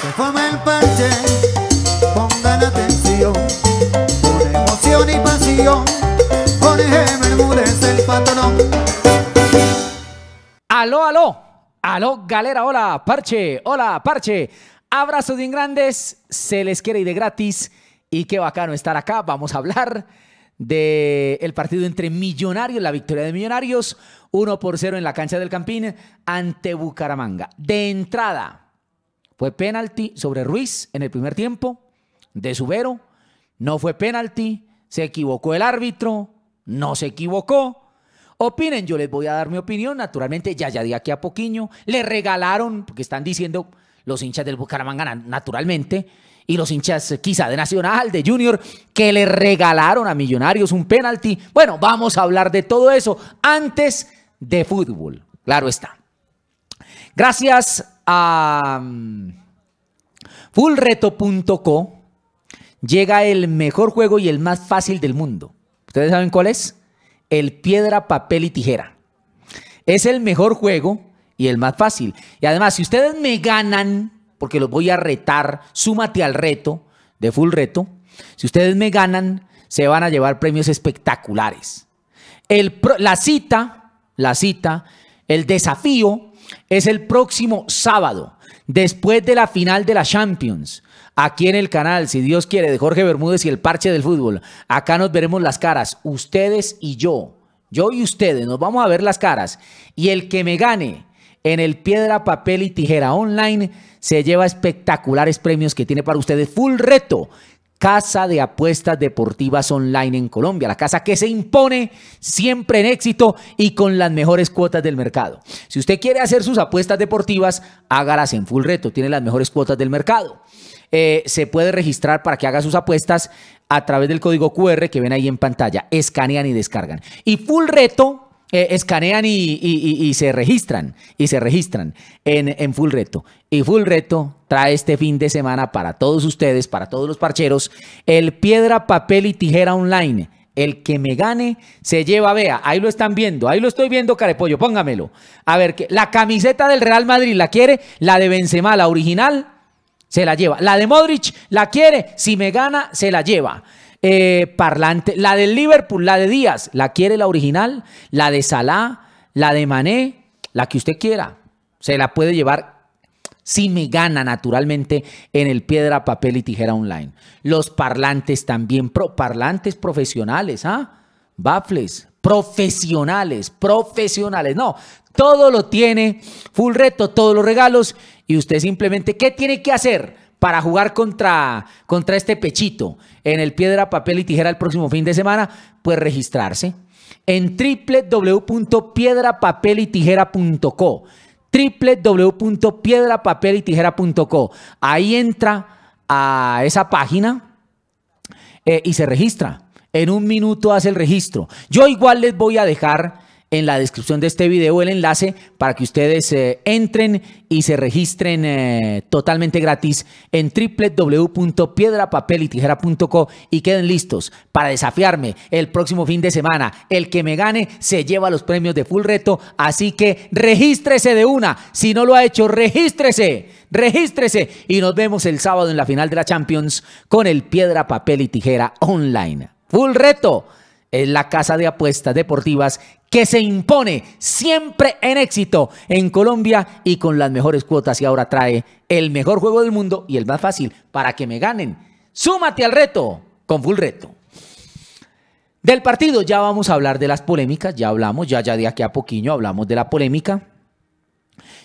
se el pongan atención, con emoción y pasión, el Aló, aló, aló, galera, hola, parche, hola, parche. Abrazos bien grandes, se les quiere y de gratis. Y qué bacano estar acá. Vamos a hablar del el partido entre Millonarios, la victoria de Millonarios, 1 por 0 en la cancha del Campín ante Bucaramanga. De entrada, fue penalti sobre Ruiz en el primer tiempo de Subero. No fue penalti. Se equivocó el árbitro. No se equivocó. Opinen, yo les voy a dar mi opinión. Naturalmente, ya ya de aquí a poquiño. Le regalaron, porque están diciendo los hinchas del Bucaramanga, naturalmente, y los hinchas eh, quizá de Nacional, de Junior, que le regalaron a Millonarios un penalti. Bueno, vamos a hablar de todo eso antes de fútbol. Claro está. Gracias a mm, fullreto.co llega el mejor juego y el más fácil del mundo. ¿Ustedes saben cuál es? El piedra, papel y tijera. Es el mejor juego y el más fácil. Y además, si ustedes me ganan, porque los voy a retar, súmate al reto de Full Reto. Si ustedes me ganan, se van a llevar premios espectaculares. la cita, la cita, el desafío es el próximo sábado, después de la final de la Champions, aquí en el canal, si Dios quiere, de Jorge Bermúdez y el Parche del Fútbol. Acá nos veremos las caras, ustedes y yo. Yo y ustedes, nos vamos a ver las caras. Y el que me gane en el piedra, papel y tijera online se lleva espectaculares premios que tiene para ustedes. Full reto, casa de apuestas deportivas online en Colombia, la casa que se impone siempre en éxito y con las mejores cuotas del mercado. Si usted quiere hacer sus apuestas deportivas, hágalas en full reto, tiene las mejores cuotas del mercado. Eh, se puede registrar para que haga sus apuestas a través del código QR que ven ahí en pantalla. Escanean y descargan. Y Full Reto eh, escanean y, se registran, y se registran en, en, Full Reto. Y Full Reto trae este fin de semana para todos ustedes, para todos los parcheros, el piedra, papel y tijera online. El que me gane se lleva, vea, ahí lo están viendo, ahí lo estoy viendo, Carepollo, póngamelo. A ver, que, la camiseta del Real Madrid la quiere, la de Benzema, la original, se la lleva. La de Modric la quiere, si me gana, se la lleva. Eh, parlante. La del Liverpool, la de Díaz, la quiere la original, la de Salah, la de Mané, la que usted quiera. Se la puede llevar si me gana naturalmente en el piedra, papel y tijera online. Los parlantes también, pro, parlantes profesionales, ¿ah? Baffles, profesionales, profesionales. No, todo lo tiene, full reto, todos los regalos. Y usted simplemente, ¿qué tiene que hacer? para jugar contra, contra este pechito en el piedra, papel y tijera el próximo fin de semana, pues registrarse en www.piedrapapelitijera.co www.piedrapapelitijera.co Ahí entra a esa página eh, y se registra. En un minuto hace el registro. Yo igual les voy a dejar en la descripción de este video el enlace para que ustedes eh, entren y se registren eh, totalmente gratis en www.piedrapapelitijera.co y queden listos para desafiarme el próximo fin de semana. El que me gane se lleva los premios de Full Reto, así que regístrese de una. Si no lo ha hecho, regístrese, regístrese y nos vemos el sábado en la final de la Champions con el Piedra, Papel y Tijera Online. Full Reto es la casa de apuestas deportivas que se impone siempre en éxito en Colombia y con las mejores cuotas y ahora trae el mejor juego del mundo y el más fácil para que me ganen. Súmate al reto con Full Reto. Del partido ya vamos a hablar de las polémicas, ya hablamos, ya ya de aquí a poquillo hablamos de la polémica.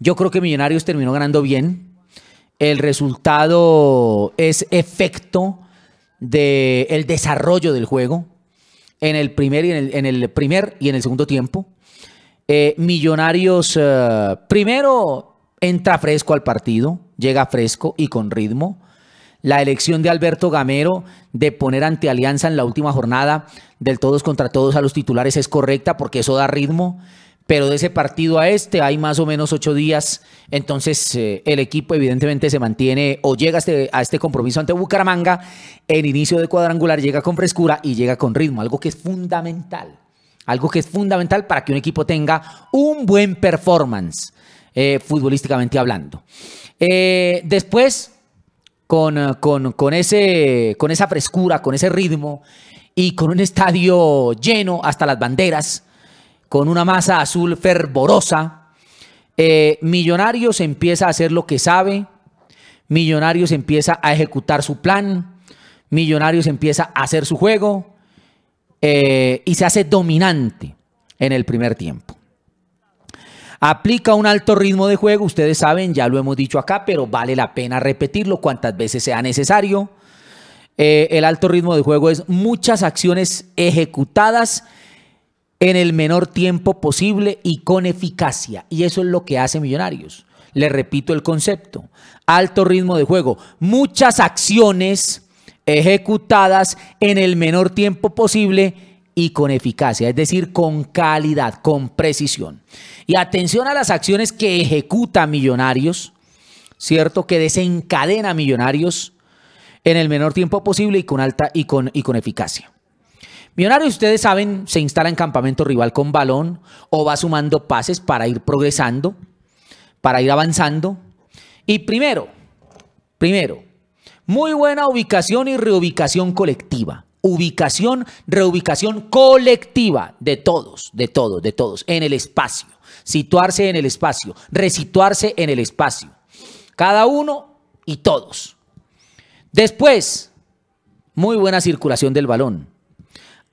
Yo creo que Millonarios terminó ganando bien. El resultado es efecto del desarrollo del juego en el primer y en el, primer y en el segundo tiempo. Eh, millonarios, eh, primero entra fresco al partido, llega fresco y con ritmo. La elección de Alberto Gamero de poner ante Alianza en la última jornada del todos contra todos a los titulares es correcta porque eso da ritmo pero de ese partido a este hay más o menos ocho días, entonces eh, el equipo evidentemente se mantiene o llega a este, este compromiso ante Bucaramanga El inicio de cuadrangular, llega con frescura y llega con ritmo, algo que es fundamental, algo que es fundamental para que un equipo tenga un buen performance eh, futbolísticamente hablando. Eh, después, con, ese, con esa frescura, con ese ritmo y con un estadio lleno hasta las banderas, con una masa azul fervorosa. Eh, Millonarios empieza a hacer lo que sabe. Millonarios empieza a ejecutar su plan. Millonarios empieza a hacer su juego. Eh, y se hace dominante en el primer tiempo. Aplica un alto ritmo de juego, ustedes saben, ya lo hemos dicho acá, pero vale la pena repetirlo cuantas veces sea necesario. Eh, el alto ritmo de juego es muchas acciones ejecutadas en el menor tiempo posible y con eficacia. Y eso es lo que hace Millonarios. Le repito el concepto. Alto ritmo de juego. Muchas acciones ejecutadas en el menor tiempo posible y con eficacia, es decir, con calidad, con precisión. Y atención a las acciones que ejecuta Millonarios, ¿cierto? Que desencadena Millonarios en el menor tiempo posible y con alta y con, y con eficacia. Millonarios, ustedes saben, se instala en campamento rival con balón o va sumando pases para ir progresando, para ir avanzando. Y primero, primero, muy buena ubicación y reubicación colectiva. Ubicación, reubicación colectiva de todos, de todos, de todos, en el espacio. Situarse en el espacio, resituarse en el espacio. Cada uno y todos. Después, muy buena circulación del balón.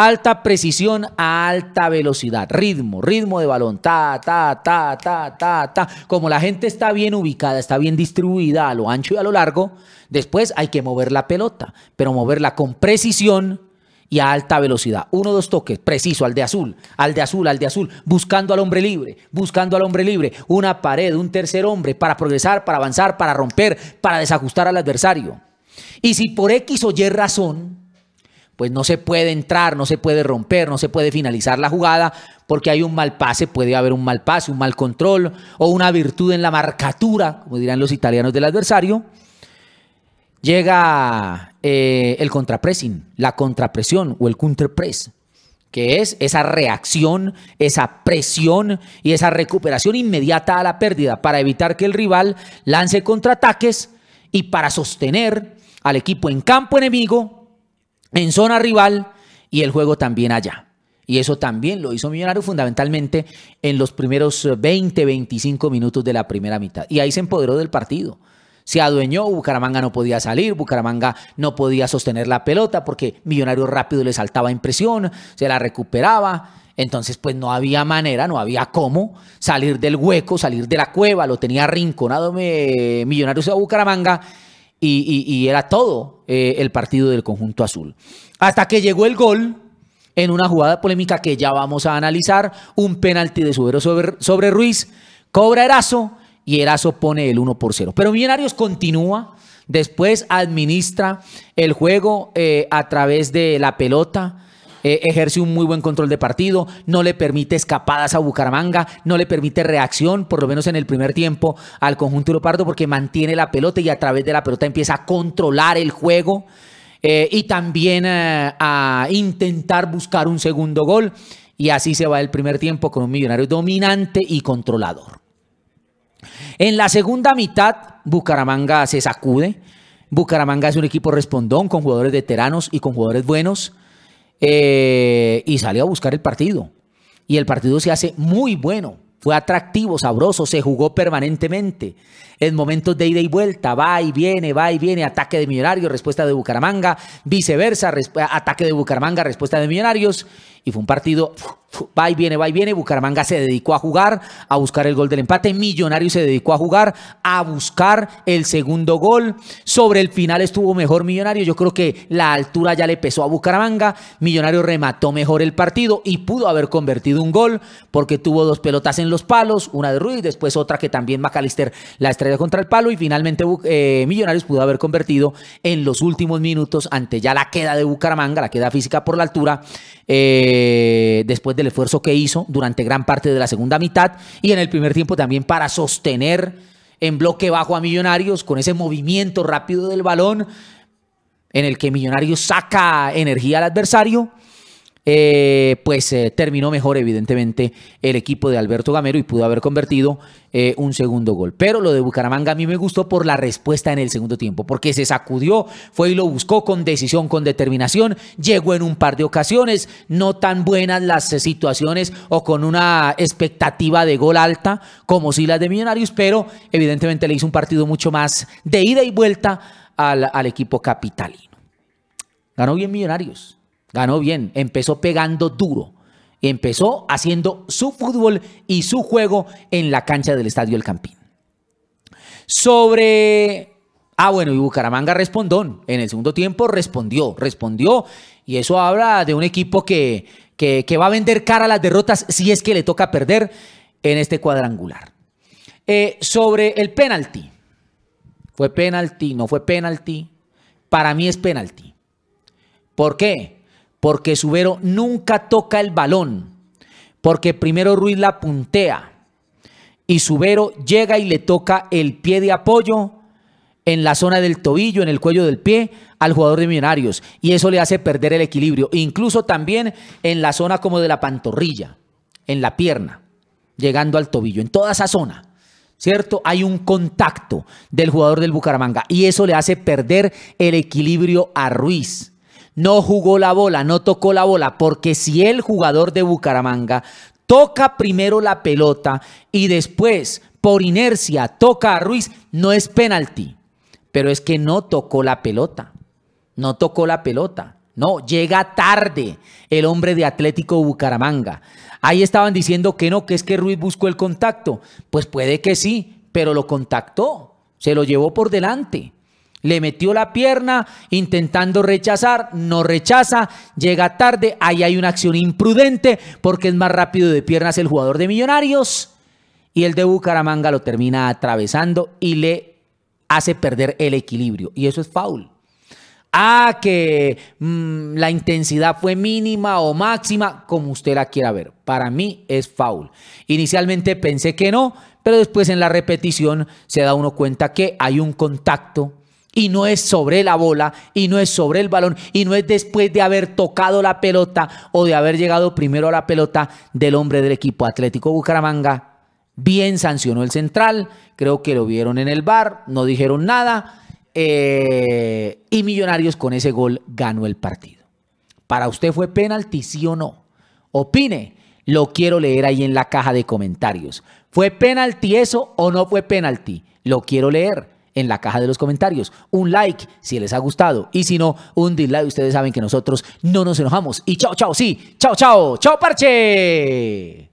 Alta precisión a alta velocidad. Ritmo, ritmo de balón. Ta, ta, ta, ta, ta, ta. Como la gente está bien ubicada, está bien distribuida a lo ancho y a lo largo, después hay que mover la pelota, pero moverla con precisión y a alta velocidad. Uno, dos toques, preciso, al de azul, al de azul, al de azul, buscando al hombre libre, buscando al hombre libre, una pared, un tercer hombre, para progresar, para avanzar, para romper, para desajustar al adversario. Y si por X o Y razón pues no se puede entrar, no se puede romper, no se puede finalizar la jugada porque hay un mal pase, puede haber un mal pase, un mal control o una virtud en la marcatura, como dirán los italianos del adversario. Llega eh, el contrapressing, la contrapresión o el counterpress, que es esa reacción, esa presión y esa recuperación inmediata a la pérdida para evitar que el rival lance contraataques y para sostener al equipo en campo enemigo en zona rival y el juego también allá. Y eso también lo hizo Millonario fundamentalmente en los primeros 20, eh, 25 minutos de la primera mitad. Y ahí se empoderó del partido. Se adueñó, Bucaramanga no podía salir, Bucaramanga no podía sostener la pelota porque Millonario rápido le saltaba en presión, se la recuperaba. Entonces, pues no había manera, no había cómo salir del hueco, salir de la cueva, lo tenía arrinconado eh, Millonario a Bucaramanga y, era todo eh, el partido del conjunto azul. Hasta que llegó el gol en una jugada polémica que ya vamos a analizar, un penalti de Subero sobre, Ruiz, cobra Erazo y Erazo pone el 1 por 0. Pero Millonarios continúa, después administra el juego eh, a través de la pelota, eh, ejerce un muy buen control de partido, no le permite escapadas a Bucaramanga, no le permite reacción, por lo menos en el primer tiempo, al conjunto Leopardo, porque mantiene la pelota y a través de la pelota empieza a controlar el juego. Eh, y también eh, a intentar buscar un segundo gol. Y así se va el primer tiempo con un millonario dominante y controlador. En la segunda mitad, Bucaramanga se sacude. Bucaramanga es un equipo respondón con jugadores veteranos y con jugadores buenos. Eh, y salió a buscar el partido. Y el partido se hace muy bueno, fue atractivo, sabroso, se jugó permanentemente. En momentos de ida y vuelta, va y viene, va y viene, ataque de Millonarios, respuesta de Bucaramanga, viceversa, ataque de Bucaramanga, respuesta de Millonarios y fue un partido, va y viene, va y viene, Bucaramanga se dedicó a jugar, a buscar el gol del empate, Millonario se dedicó a jugar, a buscar el segundo gol, sobre el final estuvo mejor Millonario, yo creo que la altura ya le pesó a Bucaramanga, Millonario remató mejor el partido y pudo haber convertido un gol porque tuvo dos pelotas en los palos, una de Ruiz, después otra que también Macalister la estrella contra el palo y finalmente eh, Millonarios pudo haber convertido en los últimos minutos ante ya la queda de Bucaramanga, la queda física por la altura, eh, después del esfuerzo que hizo durante gran parte de la segunda mitad y en el primer tiempo también para sostener en bloque bajo a Millonarios con ese movimiento rápido del balón en el que Millonarios saca energía al adversario eh, pues eh, terminó mejor evidentemente el equipo de Alberto Gamero y pudo haber convertido eh, un segundo gol. Pero lo de Bucaramanga a mí me gustó por la respuesta en el segundo tiempo, porque se sacudió, fue y lo buscó con decisión, con determinación, llegó en un par de ocasiones, no tan buenas las situaciones o con una expectativa de gol alta como si las de Millonarios, pero evidentemente le hizo un partido mucho más de ida y vuelta al, al equipo capitalino. Ganó bien Millonarios Ganó bien, empezó pegando duro. Empezó haciendo su fútbol y su juego en la cancha del Estadio El Campín. Sobre... Ah, bueno, y Bucaramanga respondón. En el segundo tiempo respondió, respondió. Y eso habla de un equipo que, va a vender cara a las derrotas si es que le toca perder en este cuadrangular. Eh, sobre el penalti. ¿Fue penalti? ¿No fue penalti? Para mí es penalti. ¿Por qué? porque Subero nunca toca el balón, porque primero Ruiz la puntea y Subero llega y le toca el pie de apoyo en la zona del tobillo, en el cuello del pie, al jugador de Millonarios. Y eso le hace perder el equilibrio, incluso también en la zona como de la pantorrilla, en la pierna, llegando al tobillo, en toda esa zona. ¿Cierto? Hay un contacto del jugador del Bucaramanga y eso le hace perder el equilibrio a Ruiz no jugó la bola, no tocó la bola, porque si el jugador de Bucaramanga toca primero la pelota y después, por inercia, toca a Ruiz, no es penalti. Pero es que no tocó la pelota. No tocó la pelota. No, llega tarde el hombre de Atlético Bucaramanga. Ahí estaban diciendo que no, que es que Ruiz buscó el contacto. Pues puede que sí, pero lo contactó. Se lo llevó por delante. Le metió la pierna intentando rechazar, no rechaza, llega tarde, ahí hay una acción imprudente porque es más rápido de piernas el jugador de Millonarios y el de Bucaramanga lo termina atravesando y le hace perder el equilibrio y eso es foul. Ah, que mm, la intensidad fue mínima o máxima, como usted la quiera ver. Para mí es foul. Inicialmente pensé que no, pero después en la repetición se da uno cuenta que hay un contacto y no es sobre la bola y no es sobre el balón y no es después de haber tocado la pelota o de haber llegado primero a la pelota del hombre del equipo Atlético Bucaramanga. Bien sancionó el central, creo que lo vieron en el bar, no dijeron nada eh, y Millonarios con ese gol ganó el partido. ¿Para usted fue penalti, sí o no? Opine, lo quiero leer ahí en la caja de comentarios. ¿Fue penalti eso o no fue penalti? Lo quiero leer en la caja de los comentarios. Un like si les ha gustado y si no, un dislike. Ustedes saben que nosotros no nos enojamos. Y chao, chao, sí. Chao, chao. Chao, parche.